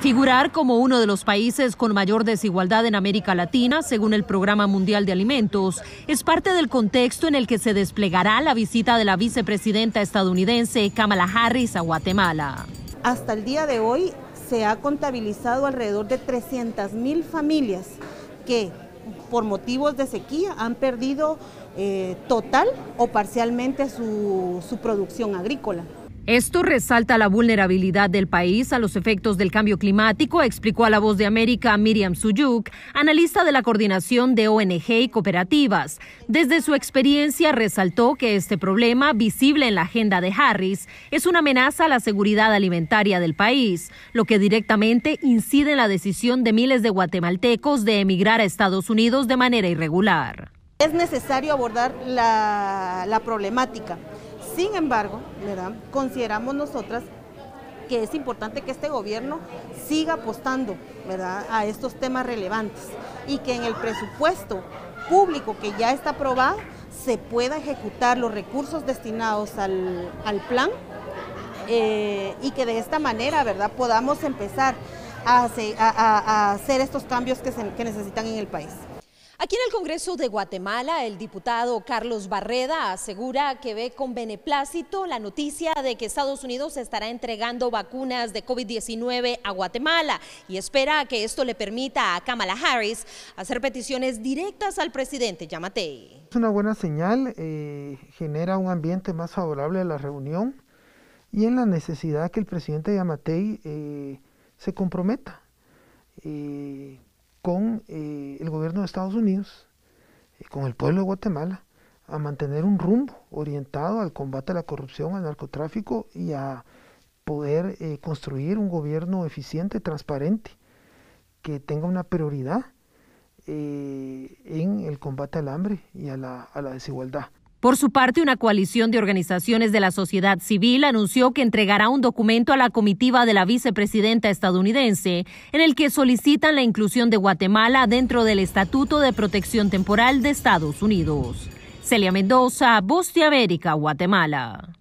Figurar como uno de los países con mayor desigualdad en América Latina, según el Programa Mundial de Alimentos, es parte del contexto en el que se desplegará la visita de la vicepresidenta estadounidense Kamala Harris a Guatemala. Hasta el día de hoy se ha contabilizado alrededor de 300 mil familias que por motivos de sequía han perdido eh, total o parcialmente su producción agrícola. Esto resalta la vulnerabilidad del país a los efectos del cambio climático, explicó a La Voz de América Miriam Suyuk, analista de la coordinación de ONG y cooperativas. Desde su experiencia resaltó que este problema, visible en la agenda de Harris, es una amenaza a la seguridad alimentaria del país, lo que directamente incide en la decisión de miles de guatemaltecos de emigrar a Estados Unidos de manera irregular. Es necesario abordar la, problemática sin embargo, consideramos nosotras que es importante que este gobierno siga apostando a estos temas relevantes y que en el presupuesto público que ya está aprobado se pueda ejecutar los recursos destinados al, plan eh, y que de esta manera ¿verdad? podamos empezar a, hacer, estos cambios que, que necesitan en el país. Aquí en el Congreso de Guatemala, el diputado Carlos Barreda asegura que ve con beneplácito la noticia de que Estados Unidos estará entregando vacunas de COVID-19 a Guatemala y espera que esto le permita a Kamala Harris hacer peticiones directas al presidente Yamatei. Es una buena señal, eh, genera un ambiente más favorable a la reunión y en la necesidad que el presidente Yamatei eh, se comprometa. Eh, con eh, el gobierno de Estados Unidos, eh, con el pueblo de Guatemala, a mantener un rumbo orientado al combate a la corrupción, al narcotráfico y a poder eh, construir un gobierno eficiente, transparente, que tenga una prioridad en el combate al hambre y a la desigualdad. Por su parte, una coalición de organizaciones de la sociedad civil anunció que entregará un documento a la comitiva de la vicepresidenta estadounidense en el que solicitan la inclusión de Guatemala dentro del Estatuto de Protección Temporal de Estados Unidos. Celia Mendoza, Voz América, Guatemala.